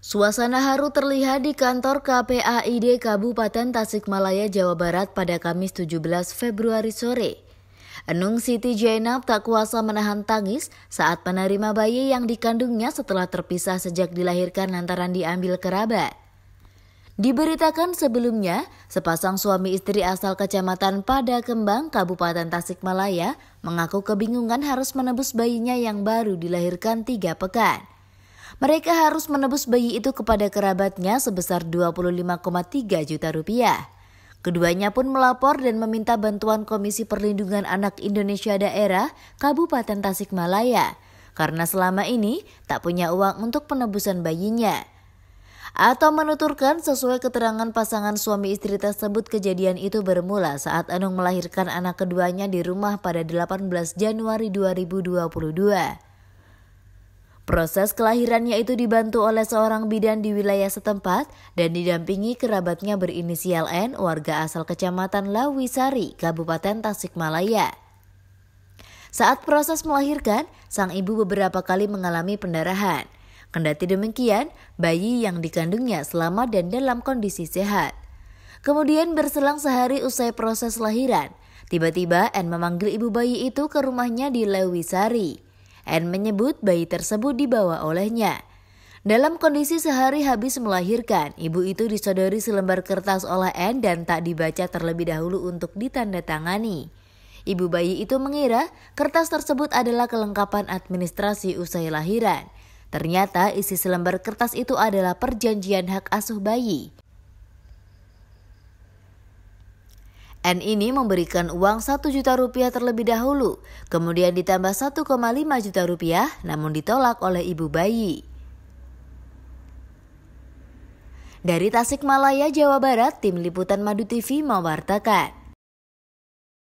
Suasana haru terlihat di kantor KPAID Kabupaten Tasikmalaya, Jawa Barat pada Kamis 17 Februari sore. Enung Siti Jainab tak kuasa menahan tangis saat menerima bayi yang dikandungnya setelah terpisah sejak dilahirkan lantaran diambil kerabat. Diberitakan sebelumnya, sepasang suami istri asal kecamatan Pada Kembang, Kabupaten Tasikmalaya, mengaku kebingungan harus menebus bayinya yang baru dilahirkan tiga pekan. Mereka harus menebus bayi itu kepada kerabatnya sebesar 25,3 juta rupiah. Keduanya pun melapor dan meminta bantuan Komisi Perlindungan Anak Indonesia Daerah Kabupaten Tasikmalaya karena selama ini tak punya uang untuk penebusan bayinya atau menuturkan sesuai keterangan pasangan suami istri tersebut kejadian itu bermula saat Anung melahirkan anak keduanya di rumah pada 18 Januari 2022. Proses kelahirannya itu dibantu oleh seorang bidan di wilayah setempat dan didampingi kerabatnya berinisial N warga asal kecamatan Lawisari, Kabupaten Tasikmalaya. Saat proses melahirkan, sang ibu beberapa kali mengalami pendarahan. Kendati demikian, bayi yang dikandungnya selamat dan dalam kondisi sehat. Kemudian berselang sehari usai proses lahiran, tiba-tiba N memanggil ibu bayi itu ke rumahnya di Lewisari. Anne menyebut bayi tersebut dibawa olehnya. Dalam kondisi sehari habis melahirkan, ibu itu disodori selembar kertas oleh Anne dan tak dibaca terlebih dahulu untuk ditandatangani. Ibu bayi itu mengira kertas tersebut adalah kelengkapan administrasi usai lahiran. Ternyata isi selembar kertas itu adalah perjanjian hak asuh bayi. N ini memberikan uang 1 juta rupiah terlebih dahulu, kemudian ditambah 1,5 juta rupiah namun ditolak oleh ibu bayi. Dari Tasikmalaya, Jawa Barat, Tim Liputan Madu TV mewartakan.